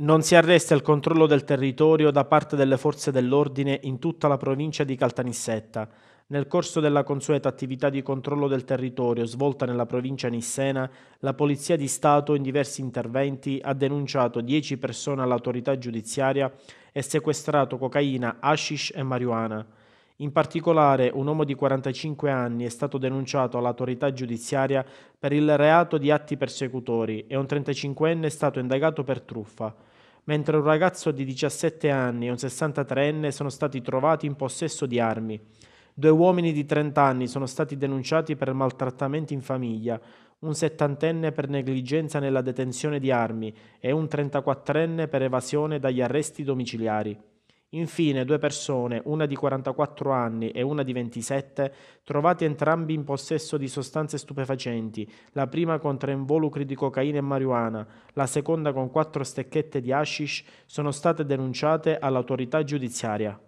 Non si arresta il controllo del territorio da parte delle forze dell'ordine in tutta la provincia di Caltanissetta. Nel corso della consueta attività di controllo del territorio svolta nella provincia nissena, la Polizia di Stato in diversi interventi ha denunciato 10 persone all'autorità giudiziaria e sequestrato cocaina, hashish e marijuana. In particolare, un uomo di 45 anni è stato denunciato all'autorità giudiziaria per il reato di atti persecutori e un 35enne è stato indagato per truffa, mentre un ragazzo di 17 anni e un 63enne sono stati trovati in possesso di armi. Due uomini di 30 anni sono stati denunciati per maltrattamenti in famiglia, un settantenne per negligenza nella detenzione di armi e un 34enne per evasione dagli arresti domiciliari. Infine, due persone, una di 44 anni e una di 27, trovate entrambi in possesso di sostanze stupefacenti, la prima con tre involucri di cocaina e marijuana, la seconda con quattro stecchette di hashish, sono state denunciate all'autorità giudiziaria.